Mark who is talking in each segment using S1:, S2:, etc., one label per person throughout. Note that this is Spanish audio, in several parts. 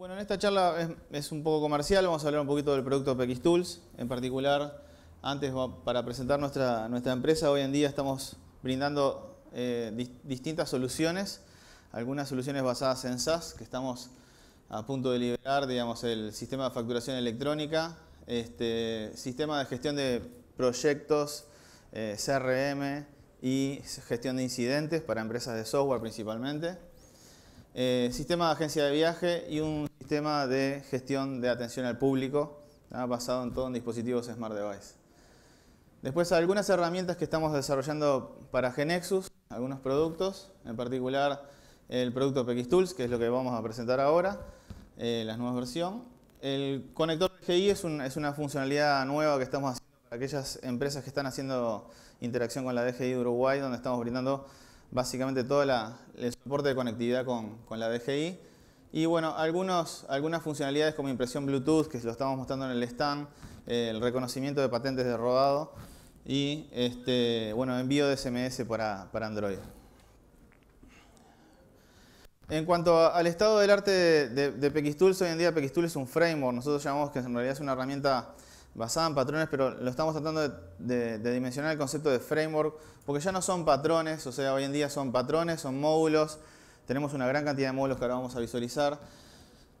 S1: Bueno, en esta charla es, un poco comercial, vamos a hablar un poquito del producto PX Tools, en particular, antes para presentar nuestra, nuestra empresa, hoy en día estamos brindando eh, distintas soluciones, algunas soluciones basadas en SaaS, que estamos a punto de liberar, digamos, el sistema de facturación electrónica, este, sistema de gestión de proyectos, eh, CRM y gestión de incidentes para empresas de software principalmente. Eh, sistema de agencia de viaje y un de gestión de atención al público ha basado en todo en dispositivos Smart Device. Después algunas herramientas que estamos desarrollando para Genexus, algunos productos, en particular el producto PX que es lo que vamos a presentar ahora, eh, la nueva versión. El conector DGI es, es una funcionalidad nueva que estamos haciendo para aquellas empresas que están haciendo interacción con la DGI de Uruguay, donde estamos brindando básicamente todo el soporte de conectividad con, con la DGI y bueno, algunos, algunas funcionalidades como impresión Bluetooth, que lo estamos mostrando en el stand, eh, el reconocimiento de patentes de rodado y este, bueno, envío de SMS para, para Android. En cuanto al estado del arte de, Pequistools, hoy en día Pequistools es un framework, nosotros llamamos que en realidad es una herramienta basada en patrones, pero lo estamos tratando de, dimensionar el concepto de framework, porque ya no son patrones, o sea, hoy en día son patrones, son módulos, tenemos una gran cantidad de módulos que ahora vamos a visualizar.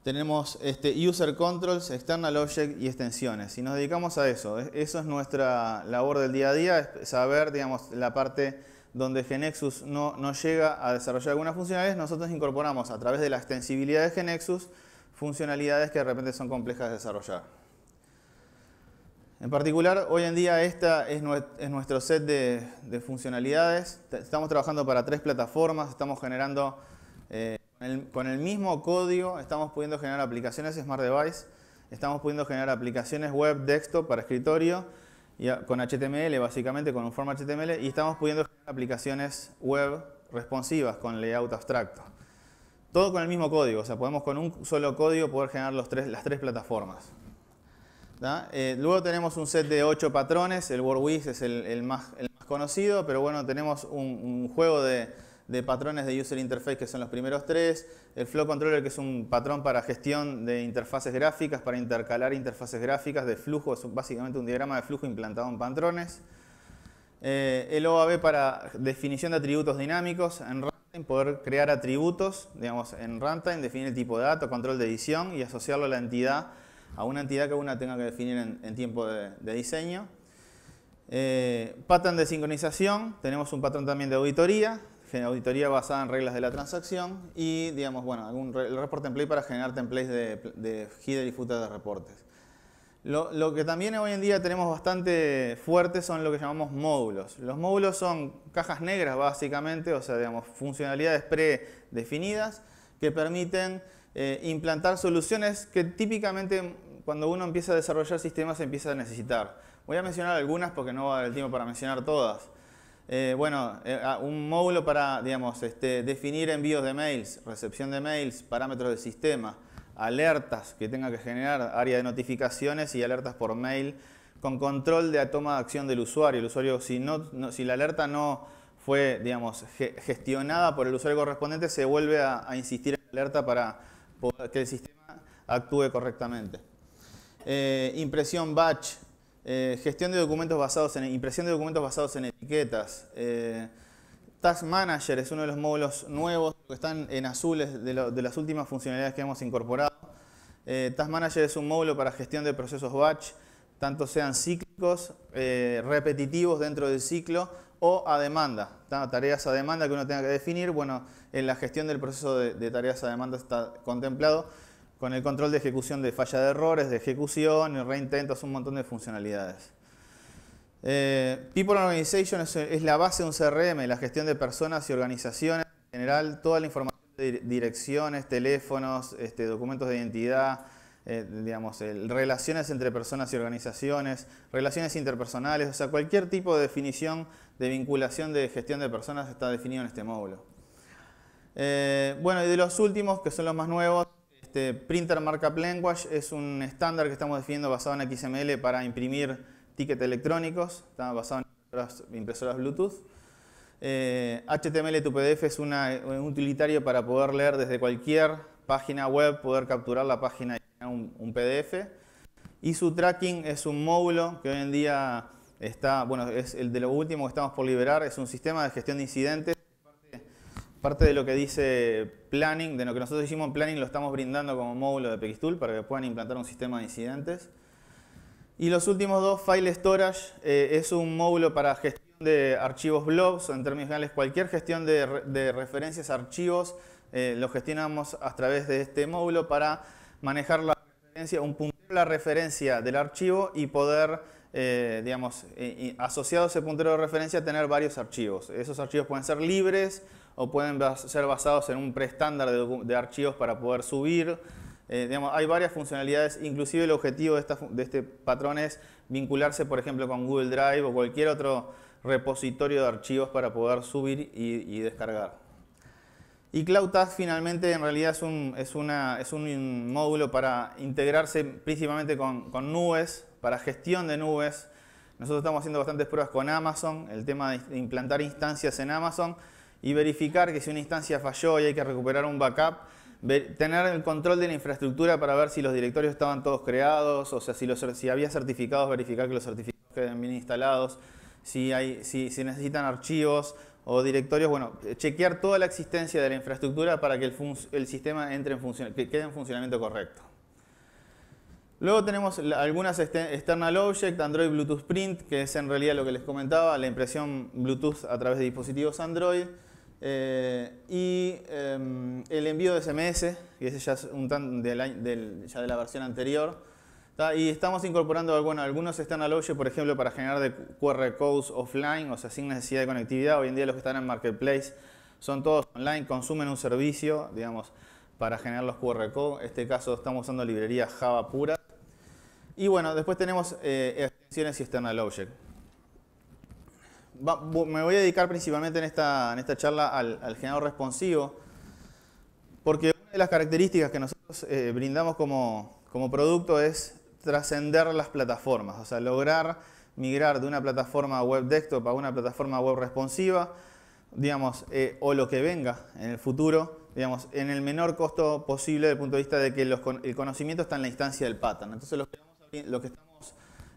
S1: Tenemos este, user controls, external object y extensiones. Y nos dedicamos a eso. Eso es nuestra labor del día a día, saber digamos, la parte donde Genexus no, no llega a desarrollar algunas funcionalidades, nosotros incorporamos a través de la extensibilidad de Genexus funcionalidades que de repente son complejas de desarrollar. En particular, hoy en día esta es, nuestro set de, de funcionalidades. Estamos trabajando para tres plataformas, estamos generando eh, con, el, mismo código estamos pudiendo generar aplicaciones Smart Device, estamos pudiendo generar aplicaciones web, desktop para escritorio, con HTML básicamente, con un form HTML, y estamos pudiendo generar aplicaciones web responsivas con layout abstracto. Todo con el mismo código, o sea, podemos con un solo código poder generar los tres, las tres plataformas. Eh, luego tenemos un set de ocho patrones, el WordWiz es el, más, conocido, pero bueno, tenemos un juego de de patrones de User Interface, que son los primeros tres, el Flow Controller, que es un patrón para gestión de interfaces gráficas, para intercalar interfaces gráficas de flujo, es básicamente un diagrama de flujo implantado en patrones. Eh, el OAB para definición de atributos dinámicos, en runtime poder crear atributos, digamos, en runtime definir el tipo de dato, control de edición y asociarlo a la entidad, a una entidad que una tenga que definir en, tiempo de, diseño. Eh, pattern de sincronización, tenemos un patrón también de auditoría, auditoría basada en reglas de la transacción y, digamos, bueno, algún el report template para generar templates de, de header y footer de reportes. Lo, que también hoy en día tenemos bastante fuerte son lo que llamamos módulos. Los módulos son cajas negras básicamente, o sea, digamos, funcionalidades predefinidas que permiten eh, implantar soluciones que típicamente cuando uno empieza a desarrollar sistemas empieza a necesitar. Voy a mencionar algunas porque no va a dar el tiempo para mencionar todas. Eh, bueno, eh, ah, un módulo para, digamos, este, definir envíos de mails, recepción de mails, parámetros del sistema, alertas que tenga que generar, área de notificaciones y alertas por mail, con control de la toma de acción del usuario. El usuario, si, no, si la alerta no fue, digamos, gestionada por el usuario correspondiente, se vuelve a, insistir en la alerta para que el sistema actúe correctamente. Eh, impresión batch, eh, gestión de documentos basados en impresión de documentos basados en etiquetas. Eh, Task Manager es uno de los módulos nuevos que están en azules de, las últimas funcionalidades que hemos incorporado. Eh, Task Manager es un módulo para gestión de procesos batch, tanto sean cíclicos, repetitivos dentro del ciclo o a demanda, tareas a demanda que uno tenga que definir. Bueno, en la gestión del proceso de tareas a demanda está contemplado con el control de ejecución de falla de errores, de ejecución, reintentos, un montón de funcionalidades. Eh, People Organization es, la base de un CRM, la gestión de personas y organizaciones. En general, toda la información de direcciones, teléfonos, este, documentos de identidad, eh, digamos, relaciones entre personas y organizaciones, relaciones interpersonales, o sea, cualquier tipo de definición de vinculación de gestión de personas está definido en este módulo. Eh, bueno, y de los últimos, que son los más nuevos, este, Printer Markup Language es un estándar que estamos definiendo basado en XML para imprimir tickets electrónicos, está basado en impresoras, Bluetooth. HTML eh, to PDF es un utilitario para poder leer desde cualquier página web, poder capturar la página y un, un PDF. Y su tracking es un módulo que hoy en día está, bueno, es el de lo último que estamos por liberar, es un sistema de gestión de incidentes Parte de lo que dice planning, de lo que nosotros hicimos en planning, lo estamos brindando como módulo de Pequistool para que puedan implantar un sistema de incidentes. Y los últimos dos, File Storage, eh, es un módulo para gestión de archivos blobs, en términos generales, cualquier gestión de, referencias archivos, eh, lo gestionamos a través de este módulo para manejar la referencia, un puntero la referencia del archivo y poder, eh, digamos, asociado a ese puntero de referencia, tener varios archivos. Esos archivos pueden ser libres, o pueden ser basados en un preestándar de, de, archivos para poder subir. Eh, hay varias funcionalidades, inclusive el objetivo de, este patrón es vincularse, por ejemplo, con Google Drive o cualquier otro repositorio de archivos para poder subir y, descargar. Y CloudTask finalmente en realidad es un, módulo para integrarse principalmente con, nubes, para gestión de nubes. Nosotros estamos haciendo bastantes pruebas con Amazon, el tema de implantar instancias en Amazon y verificar que si una instancia falló y hay que recuperar un backup, tener el control de la infraestructura para ver si los directorios estaban todos creados, o sea, si, si había certificados, verificar que los certificados queden bien instalados, si, hay, si, necesitan archivos o directorios, bueno, eh, chequear toda la existencia de la infraestructura para que el, sistema entre en que quede en funcionamiento correcto. Luego tenemos algunas external object, Android Bluetooth Print, que es en realidad lo que les comentaba, la impresión Bluetooth a través de dispositivos Android. Eh, y em, el envío de SMS, que ese ya es un tan ya de la versión anterior. Y estamos incorporando bueno, algunos están al por ejemplo, para generar QR codes offline, o sea, sin necesidad de conectividad. Hoy en día los que están en Marketplace son todos online, consumen un servicio, digamos, para generar los QR codes. En este caso estamos usando librería Java pura. Y bueno, después tenemos eh, extensiones y external object me voy a dedicar principalmente en esta, en esta charla al, generador responsivo, porque una de las características que nosotros eh, brindamos como, producto es trascender las plataformas, o sea, lograr migrar de una plataforma web desktop a una plataforma web responsiva, digamos, eh, o lo que venga en el futuro, digamos, en el menor costo posible desde el punto de vista de que el conocimiento está en la instancia del pattern. Entonces, lo que, estamos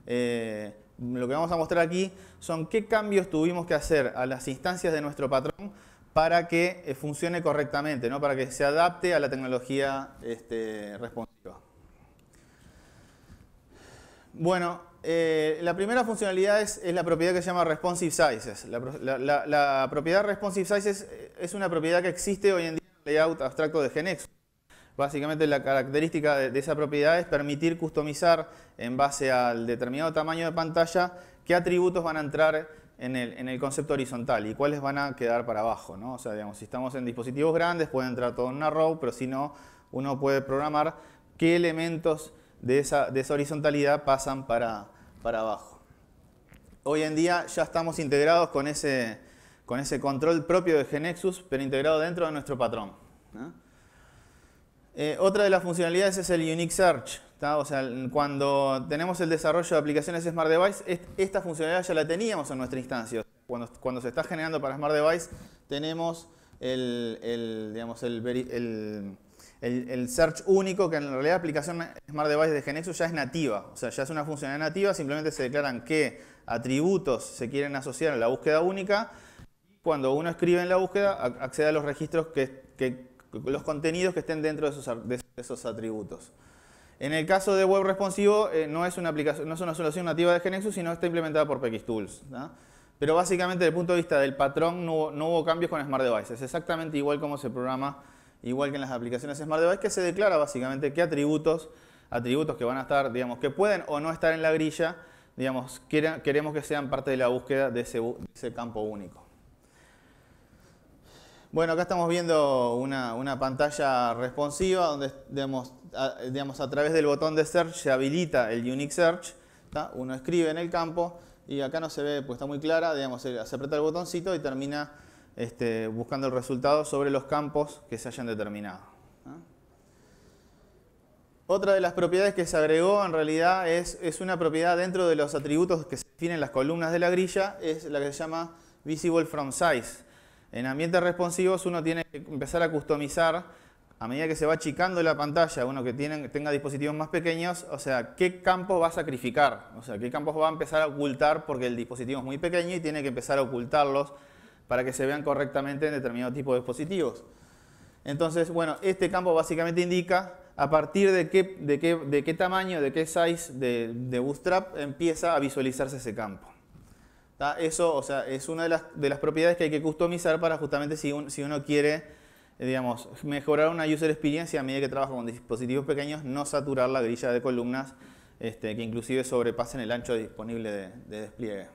S1: eh, lo que vamos a mostrar aquí son qué cambios tuvimos que hacer a las instancias de nuestro patrón para que eh, funcione correctamente, ¿no? para que se adapte a la tecnología este, responsiva. Bueno, eh, la primera funcionalidad es, la propiedad que se llama Responsive Sizes. La, propiedad Responsive Sizes eh, es una propiedad que existe hoy en día en el layout abstracto de Genex. Básicamente la característica de, esa propiedad es permitir customizar en base al determinado tamaño de pantalla qué atributos van a entrar en el, concepto horizontal y cuáles van a quedar para abajo. ¿no? O sea, digamos, si estamos en dispositivos grandes puede entrar todo en una row, pero si no, uno puede programar qué elementos de esa, horizontalidad pasan para, abajo. Hoy en día ya estamos integrados con ese, con ese control propio de Genexus, pero integrado dentro de nuestro patrón. Eh, otra de las funcionalidades es el Unique Search. O sea, cuando tenemos el desarrollo de aplicaciones Smart Device, esta funcionalidad ya la teníamos en nuestra instancia. Cuando, se está generando para Smart Device, tenemos el, digamos, el, search único, que en realidad la aplicación Smart Device de Genexus ya es nativa. O sea, ya es una funcionalidad nativa, simplemente se declaran qué atributos se quieren asociar a la búsqueda única. Cuando uno escribe en la búsqueda, accede a los registros que los contenidos que estén dentro de esos, atributos. En el caso de web responsivo, eh, no, es una aplicación, no es una solución nativa de Genexus, sino está implementada por PXTools. Pero básicamente, desde el punto de vista del patrón, no hubo, cambios con Smart Devices. Exactamente igual como se programa, igual que en las aplicaciones Smart Device, que se declara básicamente qué atributos, atributos que van a estar, digamos, que pueden o no estar en la grilla, digamos, queremos que sean parte de la búsqueda de ese campo único. Bueno, acá estamos viendo una, pantalla responsiva donde, digamos a, través del botón de Search se habilita el Unix Search. Uno escribe en el campo y acá no se ve, pues está muy clara, digamos, se, aprieta el botoncito y termina este, buscando el resultado sobre los campos que se hayan determinado. Otra de las propiedades que se agregó en realidad es, una propiedad dentro de los atributos que se definen las columnas de la grilla, es la que se llama Visible From Size en ambientes responsivos uno tiene que empezar a customizar a medida que se va achicando la pantalla, uno que tenga dispositivos más pequeños, o sea, qué campo va a sacrificar, o sea, qué campos va a empezar a ocultar porque el dispositivo es muy pequeño y tiene que empezar a ocultarlos para que se vean correctamente en determinado tipo de dispositivos. Entonces, bueno, este campo básicamente indica a partir de qué, de tamaño, de qué size de Bootstrap empieza a visualizarse ese campo. Eso, o sea, es una de las, propiedades que hay que customizar para justamente si, si uno quiere, eh, digamos, mejorar una user experience a medida que trabaja con dispositivos pequeños, no saturar la grilla de columnas este, que inclusive sobrepasen el ancho disponible de, despliegue.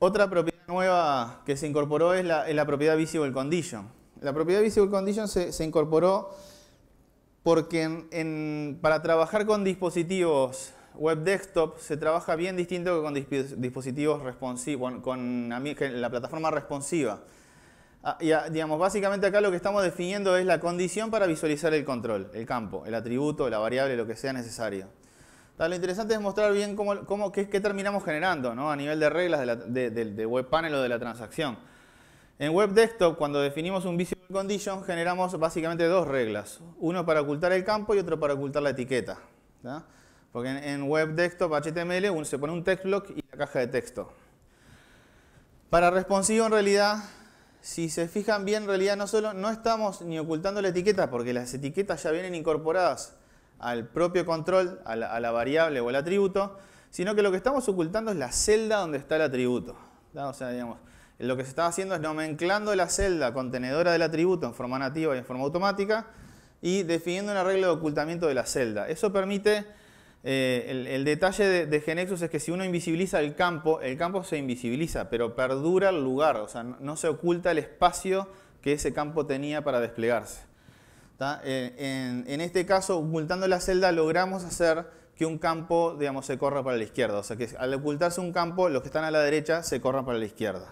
S1: Otra propiedad nueva que se incorporó es la, propiedad Visible Condition. La propiedad Visible Condition se, incorporó porque para trabajar con dispositivos web desktop se trabaja bien distinto que con dispositivos responsivos, con, la plataforma responsiva. Ah, y digamos, básicamente acá lo que estamos definiendo es la condición para visualizar el control, el campo, el atributo, la variable, lo que sea necesario. lo interesante es mostrar bien cómo, cómo qué, terminamos generando ¿no? a nivel de reglas de, web panel o de la transacción. En web desktop, cuando definimos un visual condition, generamos básicamente dos reglas. Uno para ocultar el campo y otro para ocultar la etiqueta. Porque en, web desktop HTML se pone un text block y la caja de texto. Para responsivo en realidad, si se fijan bien, en realidad no solo no estamos ni ocultando la etiqueta, porque las etiquetas ya vienen incorporadas al propio control, a la, variable o al atributo, sino que lo que estamos ocultando es la celda donde está el atributo. O sea, digamos, lo que se está haciendo es nomenclando la celda contenedora del atributo en forma nativa y en forma automática y definiendo una regla de ocultamiento de la celda. Eso permite eh, el, detalle de, Genexus es que si uno invisibiliza el campo, el campo se invisibiliza, pero perdura el lugar, o sea, no, se oculta el espacio que ese campo tenía para desplegarse. Eh, en, este caso, ocultando la celda, logramos hacer que un campo digamos, se corra para la izquierda, o sea, que al ocultarse un campo, los que están a la derecha se corran para la izquierda.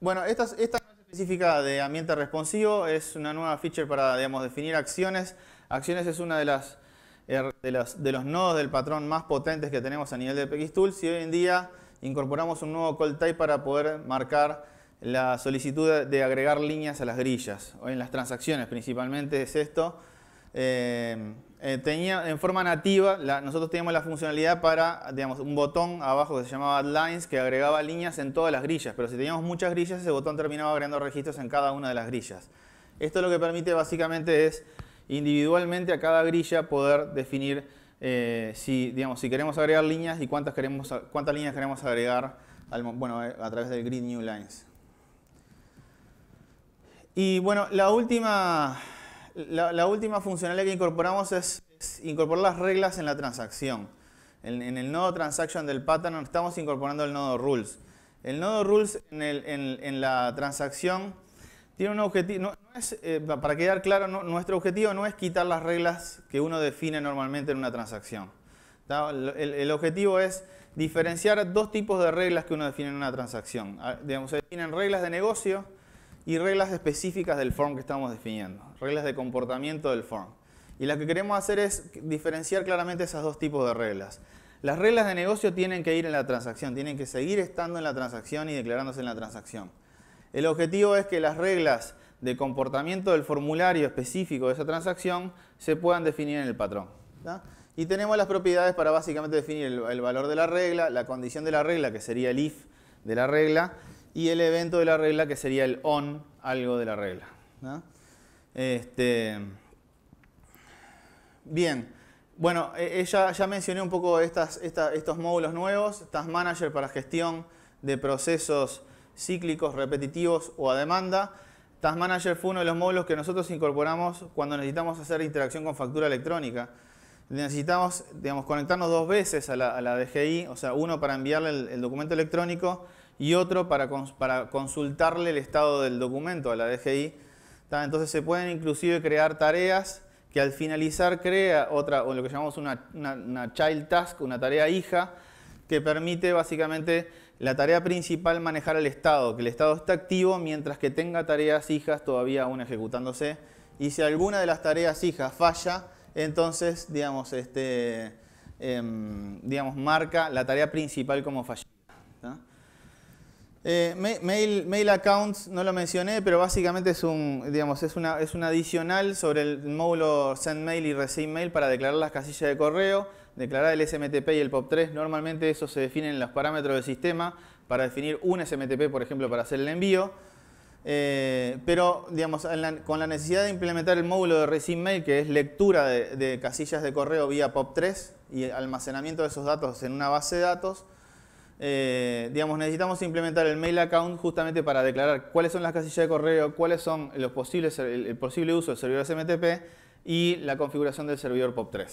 S1: Bueno, esta, esta específica de ambiente responsivo es una nueva feature para digamos, definir acciones Acciones es una de las, er, los nodos del patrón más potentes que tenemos a nivel de Tools. Si hoy en día incorporamos un nuevo call type para poder marcar la solicitud de agregar líneas a las grillas, o en las transacciones principalmente es esto. Eh, eh, tenía en forma nativa, nosotros teníamos la funcionalidad para, digamos, un botón abajo que se llamaba Lines que agregaba líneas en todas las grillas, pero si teníamos muchas grillas, ese botón terminaba agregando registros en cada una de las grillas. Esto lo que permite básicamente es individualmente a cada grilla poder definir eh, si, digamos, si queremos agregar líneas y cuántas, queremos, cuántas líneas queremos agregar bueno, eh, a través del grid new lines. Y bueno, la última, la, última funcionalidad que incorporamos es, incorporar las reglas en la transacción. En, el nodo transaction del pattern estamos incorporando el nodo rules. El nodo rules en, en la transacción tiene un objetivo, eh, para quedar claro, nuestro objetivo no es quitar las reglas que uno define normalmente en una transacción. El, objetivo es diferenciar dos tipos de reglas que uno define en una transacción. Ah, se definen reglas de negocio y reglas específicas del form que estamos definiendo, reglas de comportamiento del form. Y lo que queremos hacer es diferenciar claramente esos dos tipos de reglas. Las reglas de negocio tienen que ir en la transacción, tienen que seguir estando en la transacción y declarándose en la transacción. El objetivo es que las reglas de comportamiento del formulario específico de esa transacción se puedan definir en el patrón. Y tenemos las propiedades para básicamente definir el, valor de la regla, la condición de la regla, que sería el if de la regla, y el evento de la regla, que sería el on, algo de la regla. Este, bien, bueno, ella e, ya, mencioné un poco estos módulos nuevos, Task Manager para gestión de procesos cíclicos, repetitivos o a demanda. Task Manager fue uno de los módulos que nosotros incorporamos cuando necesitamos hacer interacción con factura electrónica. Necesitamos digamos, conectarnos dos veces a la, DGI, o sea, uno para enviarle el, documento electrónico y otro para, para consultarle el estado del documento a la DGI. Entonces se pueden inclusive crear tareas que al finalizar crea otra, o lo que llamamos una child task, una tarea hija, que permite básicamente la tarea principal manejar al Estado, que el Estado está activo mientras que tenga tareas hijas todavía aún ejecutándose. Y si alguna de las tareas hijas falla, entonces, digamos, este, em, digamos marca la tarea principal como fallida. Eh, mail, mail, accounts no lo mencioné, pero básicamente es un, digamos, es una, es un adicional sobre el módulo send mail y receive mail para declarar las casillas de correo declarar el SMTP y el POP3, normalmente eso se define en los parámetros del sistema para definir un SMTP, por ejemplo, para hacer el envío. Eh, pero, digamos, con la necesidad de implementar el módulo de Receive Mail, que es lectura de, casillas de correo vía POP3 y almacenamiento de esos datos en una base de datos, eh, digamos, necesitamos implementar el mail account justamente para declarar cuáles son las casillas de correo, cuáles son los posibles, el posible uso del servidor SMTP y la configuración del servidor POP3.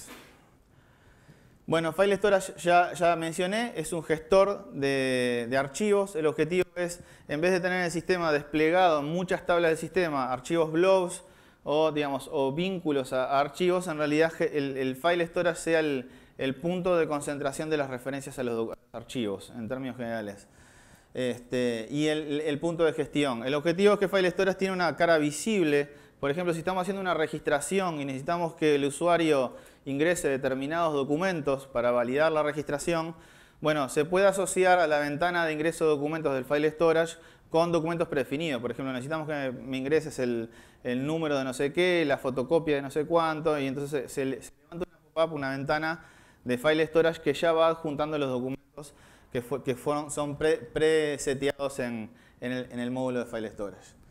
S1: Bueno, File Storage ya, mencioné, es un gestor de, archivos. El objetivo es, en vez de tener el sistema desplegado muchas tablas del sistema, archivos blobs o, vínculos a, archivos, en realidad el, el File Storage sea el, punto de concentración de las referencias a los archivos, en términos generales. Este, y el, el punto de gestión. El objetivo es que File Storage tiene una cara visible por ejemplo, si estamos haciendo una registración y necesitamos que el usuario ingrese determinados documentos para validar la registración, bueno, se puede asociar a la ventana de ingreso de documentos del file storage con documentos predefinidos. Por ejemplo, necesitamos que me ingreses el, número de no sé qué, la fotocopia de no sé cuánto, y entonces se, levanta una ventana de file storage que ya va juntando los documentos que, son preseteados en el módulo de file storage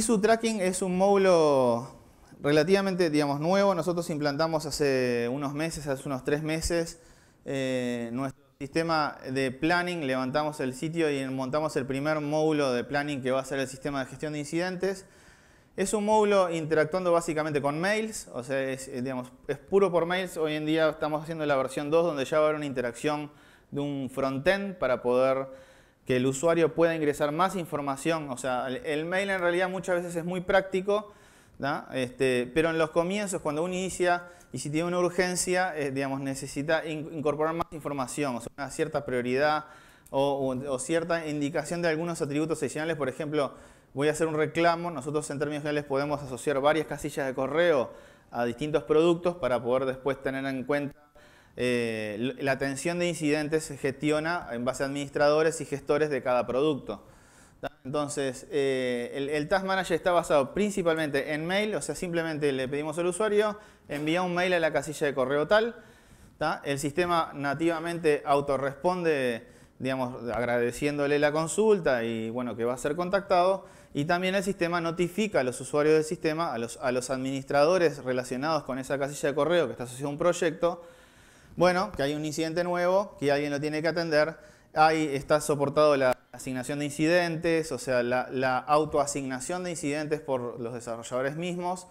S1: su Tracking es un módulo relativamente, digamos, nuevo. Nosotros implantamos hace unos meses, hace unos tres meses, eh, nuestro sistema de planning. Levantamos el sitio y montamos el primer módulo de planning que va a ser el sistema de gestión de incidentes. Es un módulo interactuando básicamente con mails, o sea, es, eh, digamos, es puro por mails. Hoy en día estamos haciendo la versión 2 donde ya va a haber una interacción de un frontend para poder que el usuario pueda ingresar más información. O sea, el mail en realidad muchas veces es muy práctico, este, pero en los comienzos, cuando uno inicia y si tiene una urgencia, eh, digamos, necesita incorporar más información, o sea, una cierta prioridad o, o, cierta indicación de algunos atributos adicionales. Por ejemplo, voy a hacer un reclamo, nosotros en términos generales podemos asociar varias casillas de correo a distintos productos para poder después tener en cuenta eh, la atención de incidentes se gestiona en base a administradores y gestores de cada producto. Entonces, eh, el, Task Manager está basado principalmente en mail, o sea, simplemente le pedimos al usuario, envía un mail a la casilla de correo tal, el sistema nativamente autorresponde, digamos, agradeciéndole la consulta y, bueno, que va a ser contactado, y también el sistema notifica a los usuarios del sistema, a los, a los administradores relacionados con esa casilla de correo que está asociado a un proyecto, bueno, que hay un incidente nuevo, que alguien lo tiene que atender. Ahí está soportado la asignación de incidentes, o sea, la, autoasignación de incidentes por los desarrolladores mismos.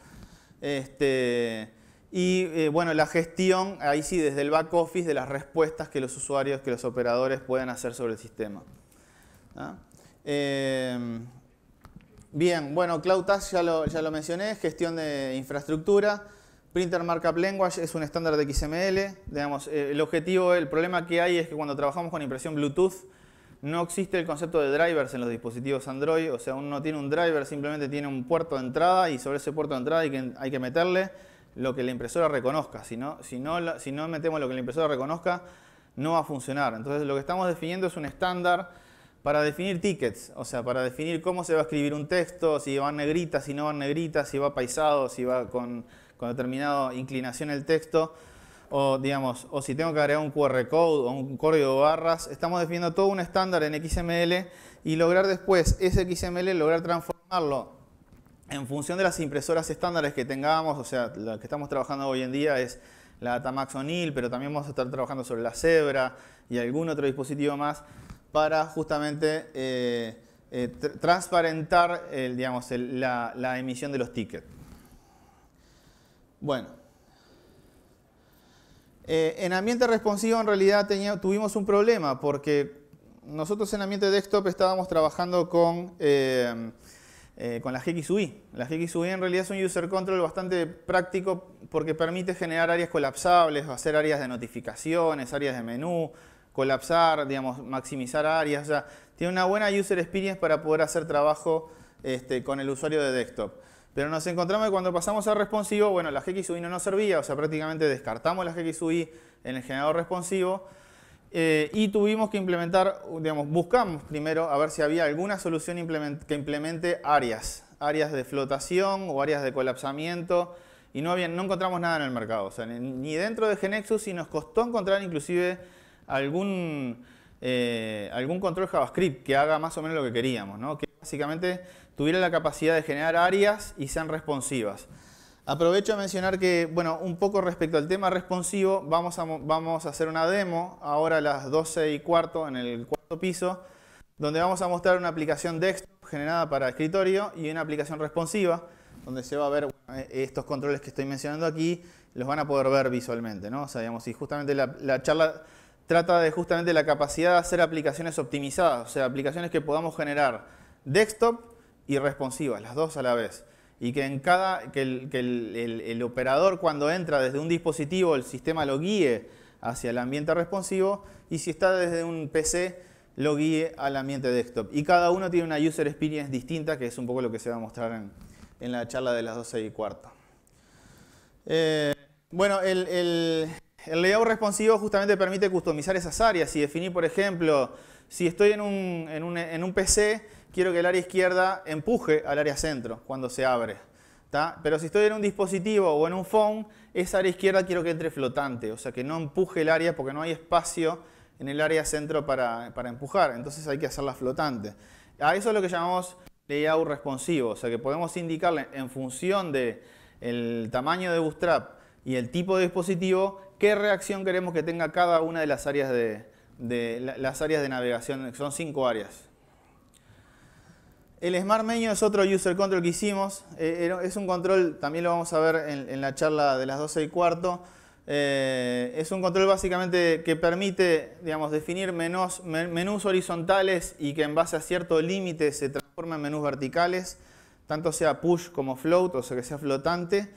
S1: Este, y eh, bueno, la gestión, ahí sí, desde el back office, de las respuestas que los usuarios, que los operadores pueden hacer sobre el sistema. Em, bien, bueno, CloudTask ya lo mencioné, gestión de infraestructura. Printer Markup Language es un estándar de XML. Digamos, eh, el objetivo, el problema que hay es que cuando trabajamos con impresión Bluetooth, no existe el concepto de drivers en los dispositivos Android, o sea, uno no tiene un driver, simplemente tiene un puerto de entrada y sobre ese puerto de entrada hay que, meterle lo que la impresora reconozca. Si no, si, no, si no metemos lo que la impresora reconozca, no va a funcionar. Entonces, lo que estamos definiendo es un estándar para definir tickets, o sea, para definir cómo se va a escribir un texto, si va en negrita, si no va en negrita, si va paisado, si va con con determinada inclinación el texto, o digamos, o si tengo que agregar un QR code o un código de barras, estamos definiendo todo un estándar en XML y lograr después ese XML, lograr transformarlo en función de las impresoras estándares que tengamos, o sea, la que estamos trabajando hoy en día es la Datamax O'Neill, pero también vamos a estar trabajando sobre la Zebra y algún otro dispositivo más para justamente eh, eh, transparentar digamos, la emisión de los tickets. Bueno, eh, en ambiente responsivo en realidad tuvimos un problema porque nosotros en ambiente desktop estábamos trabajando con, eh, eh, la GXUI. La GXUI en realidad es un user control bastante práctico porque permite generar áreas colapsables, hacer áreas de notificaciones, áreas de menú, colapsar, digamos, maximizar áreas. O tiene una buena user experience para poder hacer trabajo este, con el usuario de desktop. Pero nos encontramos que cuando pasamos al responsivo, bueno, la GXUI no nos servía, o sea, prácticamente descartamos la GXUI en el generador responsivo eh, y tuvimos que implementar, digamos, buscamos primero a ver si había alguna solución que implemente áreas, áreas de flotación o áreas de colapsamiento y no, había, no encontramos nada en el mercado, o sea, ni dentro de Genexus y nos costó encontrar inclusive algún, eh, algún control JavaScript que haga más o menos lo que queríamos, ¿no? Que básicamente tuviera la capacidad de generar áreas y sean responsivas. Aprovecho a mencionar que, bueno, un poco respecto al tema responsivo, vamos a, vamos a hacer una demo ahora a las 12 y cuarto en el cuarto piso, donde vamos a mostrar una aplicación desktop generada para escritorio y una aplicación responsiva, donde se va a ver eh, estos controles que estoy mencionando aquí, los van a poder ver visualmente, ¿no? O sea, digamos, y justamente la, la charla trata de justamente la capacidad de hacer aplicaciones optimizadas, o sea, aplicaciones que podamos generar desktop y responsivas, las dos a la vez. Y que, en cada, que, el, operador cuando entra desde un dispositivo, el sistema lo guíe hacia el ambiente responsivo y si está desde un PC, lo guíe al ambiente desktop. Y cada uno tiene una user experience distinta, que es un poco lo que se va a mostrar en, la charla de las 12 y cuarto. Eh, bueno, el, el, layout responsivo justamente permite customizar esas áreas y definir, por ejemplo, si estoy en un, en un, en un PC, quiero que el área izquierda empuje al área centro cuando se abre. Pero si estoy en un dispositivo o en un phone, esa área izquierda quiero que entre flotante, o sea que no empuje el área porque no hay espacio en el área centro para, para empujar, entonces hay que hacerla flotante. A eso es lo que llamamos layout responsivo, o sea que podemos indicarle en función del el tamaño de Bootstrap y el tipo de dispositivo qué reacción queremos que tenga cada una de las áreas de, de las áreas de navegación, son cinco áreas. El Smart Menu es otro user control que hicimos. Eh, es un control, también lo vamos a ver en, la charla de las 12 y cuarto. Eh, es un control básicamente que permite digamos, definir menús, menús horizontales y que en base a cierto límite se transforma en menús verticales, tanto sea push como float, o sea que sea flotante.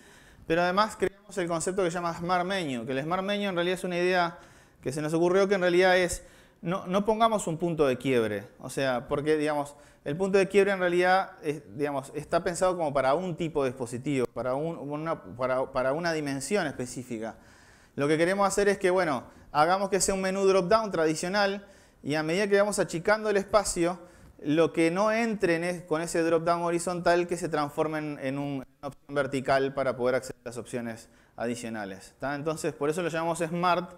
S1: Pero además creamos el concepto que se llama Smart Menu, que el Smart Menu en realidad es una idea que se nos ocurrió que en realidad es no, pongamos un punto de quiebre, o sea, porque digamos, el punto de quiebre en realidad digamos, está pensado como para un tipo de dispositivo, para, una, dimensión específica. Lo que queremos hacer es que, bueno, hagamos que sea un menú drop-down tradicional y a medida que vamos achicando el espacio, lo que no entren es con ese drop-down horizontal que se transformen en, un, una opción vertical para poder acceder a las opciones adicionales. Entonces, por eso lo llamamos Smart,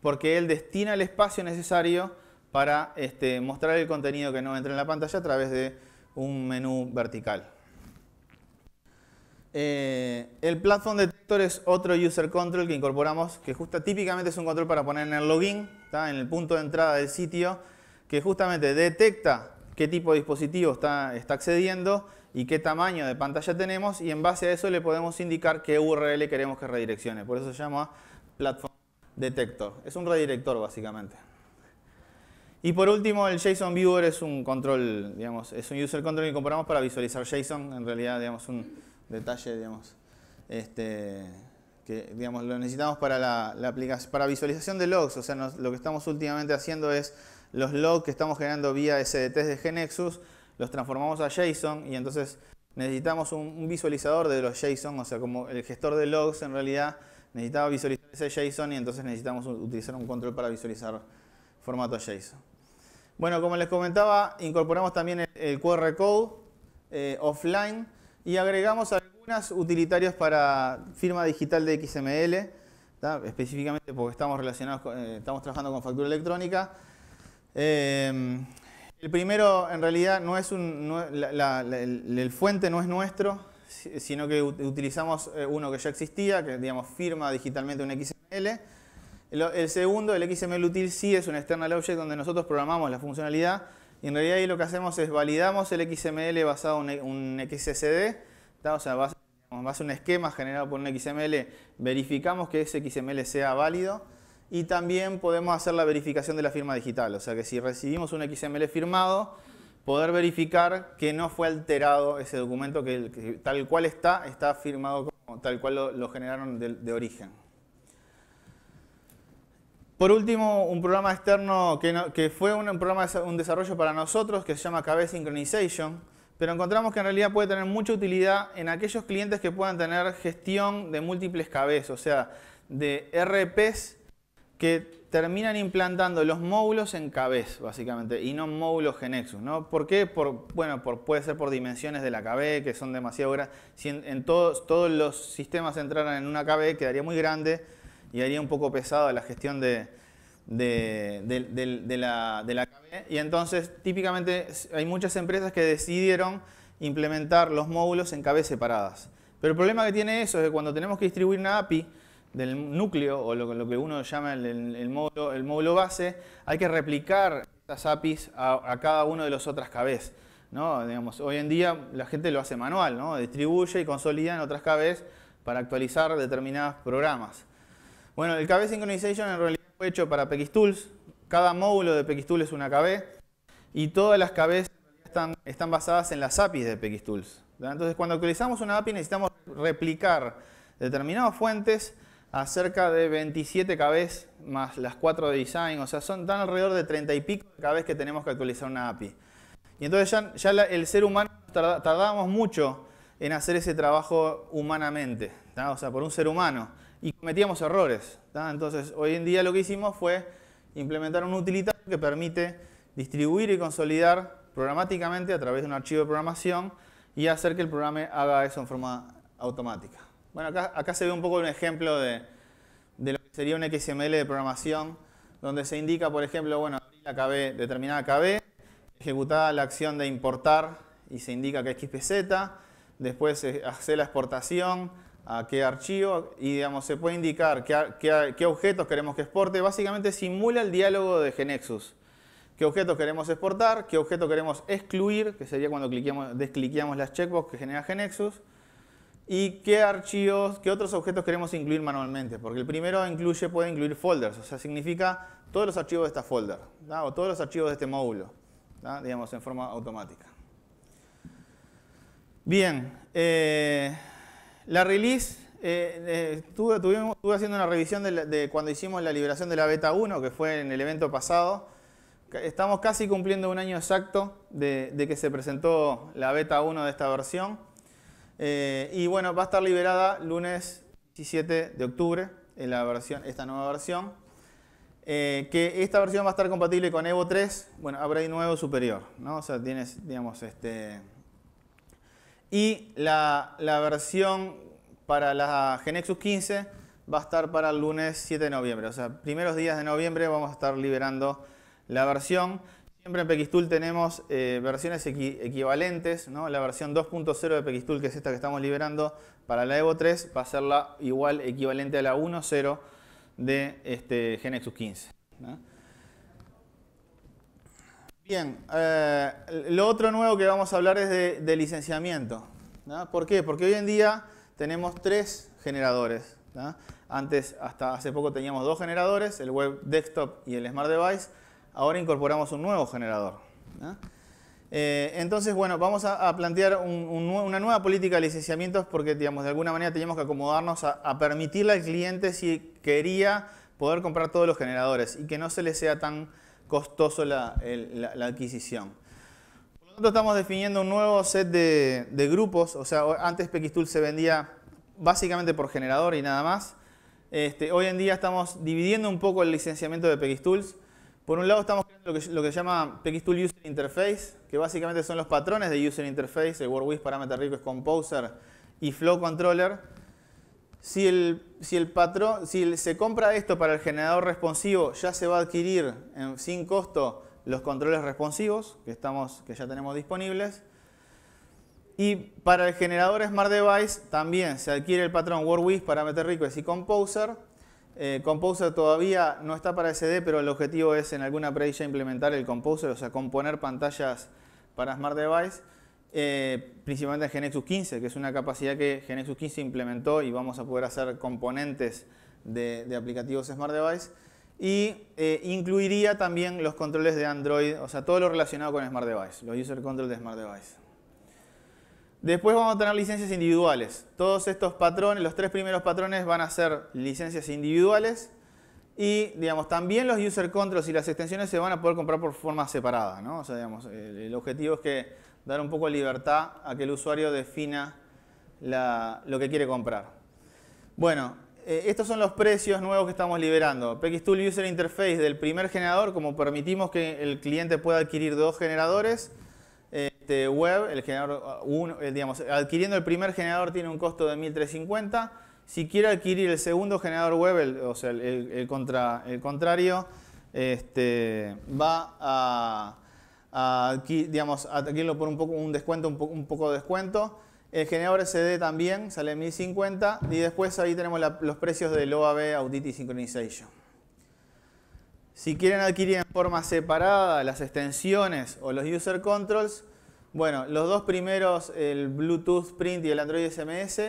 S1: porque él destina el espacio necesario para este, mostrar el contenido que no entra en la pantalla a través de un menú vertical. Eh, el Platform Detector es otro user control que incorporamos, que justa, típicamente es un control para poner en el login, en el punto de entrada del sitio, que justamente detecta qué tipo de dispositivo está, está accediendo y qué tamaño de pantalla tenemos y en base a eso le podemos indicar qué URL queremos que redireccione. Por eso se llama Platform detector. Es un redirector básicamente. Y por último, el JSON Viewer es un control, digamos, es un user control que compramos para visualizar JSON. En realidad, digamos, un detalle, digamos, este, que digamos, lo necesitamos para la, para visualización de logs. O sea, lo que estamos últimamente haciendo es los logs que estamos generando vía SDTs de Genexus, los transformamos a JSON y entonces necesitamos un, un visualizador de los JSON, o sea, como el gestor de logs en realidad necesitaba visualizar ese JSON y entonces necesitamos utilizar un control para visualizar formato JSON. Bueno, como les comentaba, incorporamos también el, QR Code eh, offline y agregamos algunas utilitarios para firma digital de XML, específicamente porque estamos relacionados, eh, estamos trabajando con factura electrónica. Em, el primero, en realidad, no es el, fuente no es nuestro, sino que utilizamos eh, uno que ya existía, que digamos firma digitalmente un XML. El, segundo, el XML útil, sí es un external object donde nosotros programamos la funcionalidad y en realidad ahí lo que hacemos es validamos el XML basado en un XSD, o sea, basado a un esquema generado por un XML, verificamos que ese XML sea válido y también podemos hacer la verificación de la firma digital, o sea que si recibimos un XML firmado, poder verificar que no fue alterado ese documento, que, tal cual está, está firmado como tal cual lo, generaron de, origen. Por último, un programa externo que, fue un, programa, un desarrollo para nosotros que se llama KB Synchronization, pero encontramos que en realidad puede tener mucha utilidad en aquellos clientes que puedan tener gestión de múltiples cabezas, o sea, de RPs que terminan implantando los módulos en cabeza, básicamente, y no módulos genexus, ¿no? ¿Por qué? Por, bueno, por, puede ser por dimensiones de la cabeza, que son demasiado grandes. Si en, todos, los sistemas entraran en una cabeza, quedaría muy grande y haría un poco pesado la gestión de, la, de Y entonces, típicamente, hay muchas empresas que decidieron implementar los módulos en KB separadas. Pero el problema que tiene eso es que cuando tenemos que distribuir una API, del núcleo o lo, que uno llama el, módulo, base, hay que replicar las APIs a, cada uno de los otras KBs. hoy en día la gente lo hace manual, distribuye y consolida en otras KBs para actualizar determinados programas. Bueno, el KB Synchronization en realidad fue hecho para Tools. Cada módulo de Tools es una KB y todas las KBs están, basadas en las APIs de PequisTools. Entonces, cuando actualizamos una API necesitamos replicar determinadas fuentes acerca de 27 KBs más las 4 de design, o sea, son tan alrededor de 30 y pico KBs que tenemos que actualizar una API. Y entonces ya, el ser humano tardábamos mucho en hacer ese trabajo humanamente, o sea, por un ser humano, y cometíamos errores. Entonces, hoy en día lo que hicimos fue implementar un utilitario que permite distribuir y consolidar programáticamente a través de un archivo de programación y hacer que el programa haga eso en forma automática. Bueno, acá, se ve un poco un ejemplo de, lo que sería un XML de programación, donde se indica, por ejemplo, bueno, la determinada KB, ejecutada la acción de importar y se indica que es XPZ, después eh, hace la exportación a qué archivo y digamos se puede indicar qué, objetos queremos que exporte. Básicamente simula el diálogo de Genexus qué objetos queremos exportar, qué objeto queremos excluir, que sería cuando descliqueamos las checkbox que genera Genexus, y qué archivos, qué otros objetos queremos incluir manualmente, porque el primero incluye, puede incluir folders, o sea, significa todos los archivos de esta folder, o todos los archivos de este módulo, digamos, en forma automática. Bien, eh, la release, eh, eh, estuve, haciendo una revisión de, cuando hicimos la liberación de la beta 1, que fue en el evento pasado, estamos casi cumpliendo un año exacto de, de que se presentó la beta 1 de esta versión, eh, y bueno, va a estar liberada lunes 17 de octubre, en la versión, esta nueva versión. Eh, que esta versión va a estar compatible con Evo 3, bueno, habrá nuevo superior, ¿no? O sea, tienes, digamos, este... Y la, la versión para la Genexus 15 va a estar para el lunes 7 de noviembre, o sea, primeros días de noviembre vamos a estar liberando la versión. Siempre en Pequistool tenemos eh, versiones equivalentes, la versión 2.0 de Pequistool, que es esta que estamos liberando para la Evo 3, va a ser la igual equivalente a la 1.0 de este, Genexus 15. Bien, eh, lo otro nuevo que vamos a hablar es de, licenciamiento. ¿Por qué? Porque hoy en día tenemos tres generadores. Antes, hasta hace poco teníamos dos generadores, el web desktop y el smart device Ahora incorporamos un nuevo generador. Eh, entonces, bueno, vamos a, plantear una nueva política de licenciamientos porque, digamos, de alguna manera teníamos que acomodarnos a, permitirle al cliente si quería poder comprar todos los generadores y que no se le sea tan costoso la, adquisición. Por lo tanto, estamos definiendo un nuevo set de, grupos. O sea, antes Pequistool se vendía básicamente por generador y nada más. Este, hoy en día estamos dividiendo un poco el licenciamiento de Pequistools. Por un lado estamos creando lo que, se llama PXTool User Interface, que básicamente son los patrones de User Interface, el WordWiz Parameter Request Composer y Flow Controller. Si, si, el patrón, si se compra esto para el generador responsivo, ya se va a adquirir sin costo los controles responsivos que, estamos, que ya tenemos disponibles. Y para el generador Smart Device también se adquiere el patrón WordWiz, Parameter Request y Composer eh, Composer todavía no está para SD, pero el objetivo es en alguna pre implementar el Composer, o sea, componer pantallas para Smart Device, eh, principalmente en Genexus 15, que es una capacidad que Genexus 15 implementó y vamos a poder hacer componentes de, aplicativos Smart Device. Y eh, incluiría también los controles de Android, o sea, todo lo relacionado con Smart Device, los User Controls de Smart Device. Después vamos a tener licencias individuales. Todos estos patrones, los tres primeros patrones van a ser licencias individuales y, digamos, también los user controls y las extensiones se van a poder comprar por forma separada, ¿no? O sea, digamos, el, objetivo es que dar un poco de libertad a que el usuario defina lo que quiere comprar. Bueno, eh, estos son los precios nuevos que estamos liberando. Tool, User Interface del primer generador, como permitimos que el cliente pueda adquirir dos generadores, este web, el generador uh, eh, digamos, adquiriendo el primer generador tiene un costo de 1350. Si quiere adquirir el segundo generador web, o sea, el, contra, el contrario, este, va a, digamos, adquirirlo por un poco un descuento, un, poco de descuento. El generador SD también sale en 1050 y después ahí tenemos los precios del OAB Audit y Synchronization. Si quieren adquirir en forma separada las extensiones o los user controls, bueno, los dos primeros, el Bluetooth Print y el Android SMS,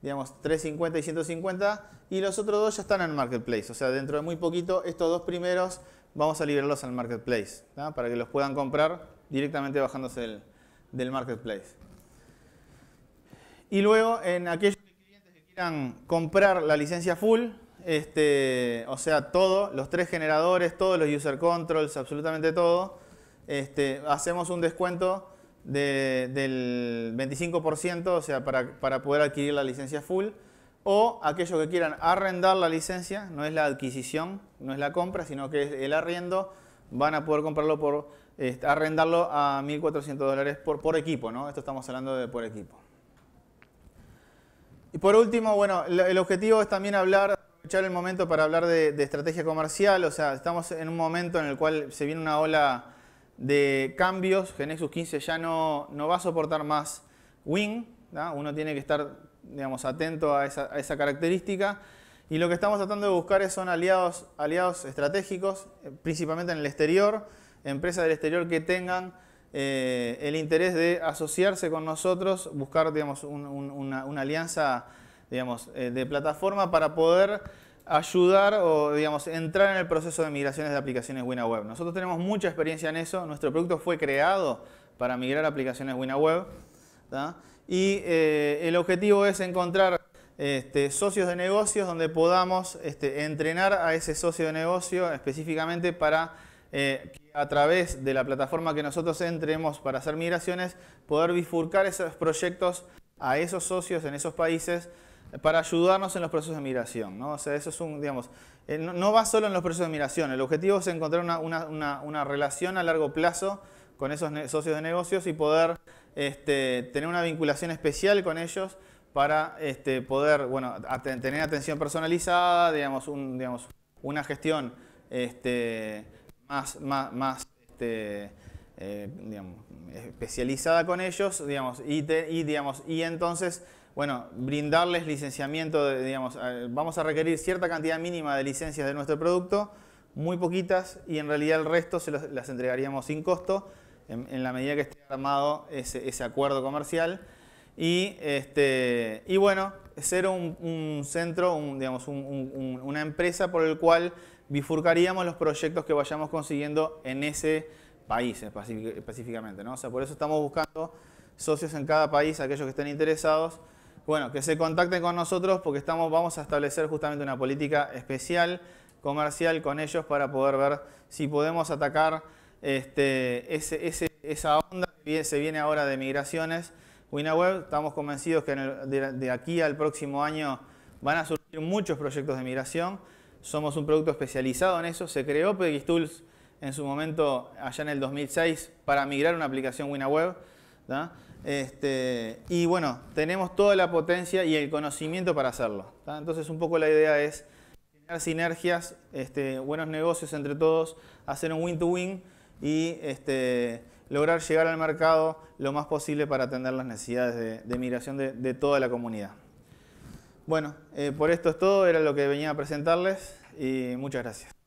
S1: digamos 350 y 150, y los otros dos ya están en Marketplace. O sea, dentro de muy poquito, estos dos primeros vamos a liberarlos al Marketplace, para que los puedan comprar directamente bajándose del, Marketplace. Y luego, en aquellos clientes que quieran comprar la licencia full, este, o sea, todo, los tres generadores, todos los user controls, absolutamente todo, este, hacemos un descuento del 25%, o sea, para, poder adquirir la licencia full, o aquellos que quieran arrendar la licencia, no es la adquisición, no es la compra, sino que es el arriendo, van a poder comprarlo por, este, arrendarlo a 1.400 dólares por, por equipo, ¿no? Esto estamos hablando de por equipo. Y por último, bueno, el objetivo es también hablar, aprovechar el momento para hablar de, de estrategia comercial, o sea, estamos en un momento en el cual se viene una ola de cambios, Genexus 15 ya no, no va a soportar más Wing, uno tiene que estar digamos, atento a esa, esa, característica. Y lo que estamos tratando de buscar son aliados, aliados estratégicos, eh, principalmente en el exterior, empresas del exterior que tengan eh, el interés de asociarse con nosotros, buscar digamos, una, alianza digamos, eh, de plataforma para poder ayudar o, digamos, entrar en el proceso de migraciones de aplicaciones WinaWeb. Nosotros tenemos mucha experiencia en eso. Nuestro producto fue creado para migrar aplicaciones WinaWeb. Y eh, el objetivo es encontrar este, socios de negocios donde podamos este, entrenar a ese socio de negocio específicamente para eh, que a través de la plataforma que nosotros entremos para hacer migraciones, poder bifurcar esos proyectos a esos socios en esos países para ayudarnos en los procesos de migración. ¿no? eso es un, digamos, eh, no, va solo en los procesos de migración, el objetivo es encontrar una, relación a largo plazo con esos socios de negocios y poder este, tener una vinculación especial con ellos para este, poder, bueno, tener atención personalizada, digamos, una gestión este, más, más, eh, especializada con ellos, digamos, digamos, y entonces bueno, brindarles licenciamiento, digamos, vamos a requerir cierta cantidad mínima de licencias de nuestro producto, muy poquitas, y en realidad el resto se las entregaríamos sin costo, en, la medida que esté armado ese, acuerdo comercial. Este, y, bueno, ser un, centro, digamos, una empresa por el cual bifurcaríamos los proyectos que vayamos consiguiendo en ese país específicamente. ¿no? O sea, por eso estamos buscando socios en cada país, aquellos que estén interesados, bueno, que se contacten con nosotros porque estamos, vamos a establecer justamente una política especial, comercial con ellos para poder ver si podemos atacar este, esa onda que se viene ahora de migraciones. WinaWeb, estamos convencidos que de, aquí al próximo año van a surgir muchos proyectos de migración. Somos un producto especializado en eso. Se creó Pegistools Tools en su momento, allá en el 2006, para migrar una aplicación WinaWeb. Este, y bueno, tenemos toda la potencia y el conocimiento para hacerlo. Entonces un poco la idea es generar sinergias, este, buenos negocios entre todos, hacer un win-to-win y este, lograr llegar al mercado lo más posible para atender las necesidades de, migración de, toda la comunidad. Bueno, eh, por esto es todo, era lo que venía a presentarles y muchas gracias.